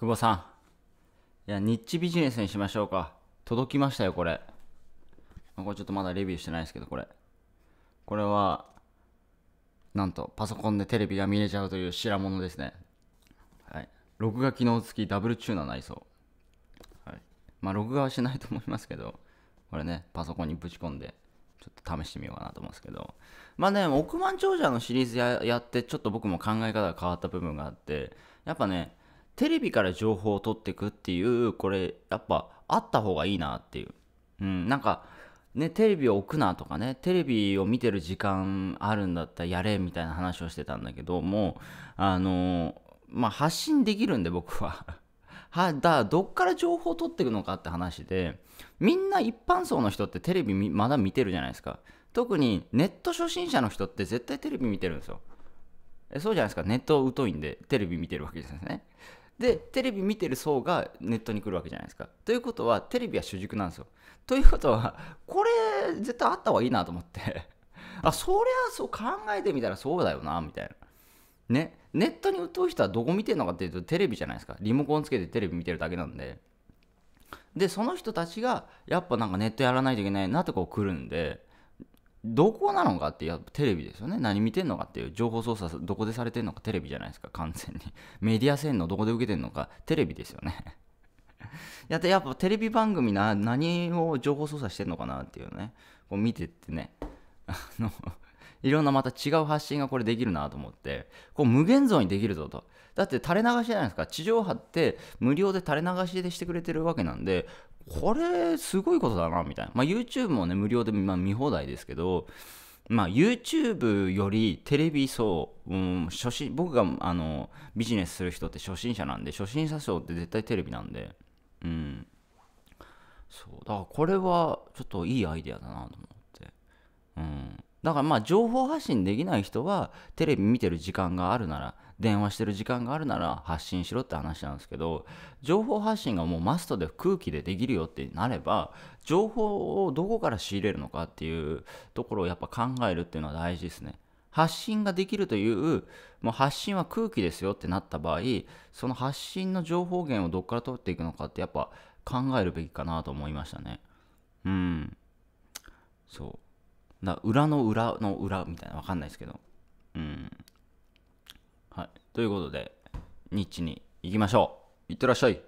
久保さん。いや、ニッチビジネスにしましょうか。届きましたよ、これ。まあ、これちょっとまだレビューしてないですけど、これ。これは、なんと、パソコンでテレビが見れちゃうという白物ですね。はい。録画機能付きダブルチューナー内装。はい。まあ、録画はしないと思いますけど、これね、パソコンにぶち込んで、ちょっと試してみようかなと思うんですけど。まあね、億万長者のシリーズやって、ちょっと僕も考え方が変わった部分があって、やっぱね、テレビから情報を取っていくっていうこれやっぱあった方がいいなっていう、うん、なんかねテレビを置くなとかねテレビを見てる時間あるんだったらやれみたいな話をしてたんだけどもあのまあ発信できるんで僕は はだどっから情報を取っていくのかって話でみんな一般層の人ってテレビまだ見てるじゃないですか特にネット初心者の人って絶対テレビ見てるんですよそうじゃないですかネット疎いんでテレビ見てるわけですねでテレビ見てる層がネットに来るわけじゃないですかということはテレビは主軸なんですよということはこれ絶対あった方がいいなと思って あそりゃそう考えてみたらそうだよなみたいなねネットに疎い人はどこ見てるのかっていうとテレビじゃないですかリモコンつけてテレビ見てるだけなんででその人たちがやっぱなんかネットやらないといけないなとこう来るんでどこなのかってやっぱテレビですよね何見てんのかっていう情報操作どこでされてんのかテレビじゃないですか完全に メディア洗脳どこで受けてんのかテレビですよねやってやっぱテレビ番組な何を情報操作してんのかなっていうねこう見てってねあのいろんなまた違う発信がこれできるなと思って、こう無限像にできるぞと。だって垂れ流しじゃないですか。地上波って無料で垂れ流しでしてくれてるわけなんで、これすごいことだな、みたいな。まあ YouTube もね、無料で、まあ、見放題ですけど、まあ、YouTube よりテレビ層、うん、初心僕があのビジネスする人って初心者なんで初心者層って絶対テレビなんで、うん、そうだからこれはちょっといいアイデアだなと思だからまあ情報発信できない人はテレビ見てる時間があるなら電話してる時間があるなら発信しろって話なんですけど情報発信がもうマストで空気でできるよってなれば情報をどこから仕入れるのかっていうところをやっぱ考えるっていうのは大事ですね。発信ができるというもう発信は空気ですよってなった場合その発信の情報源をどこから取っていくのかってやっぱ考えるべきかなと思いましたね。うん。そう。な裏の裏の裏みたいな、わかんないですけど。うん。はい。ということで、ニッチに行きましょう。いってらっしゃい。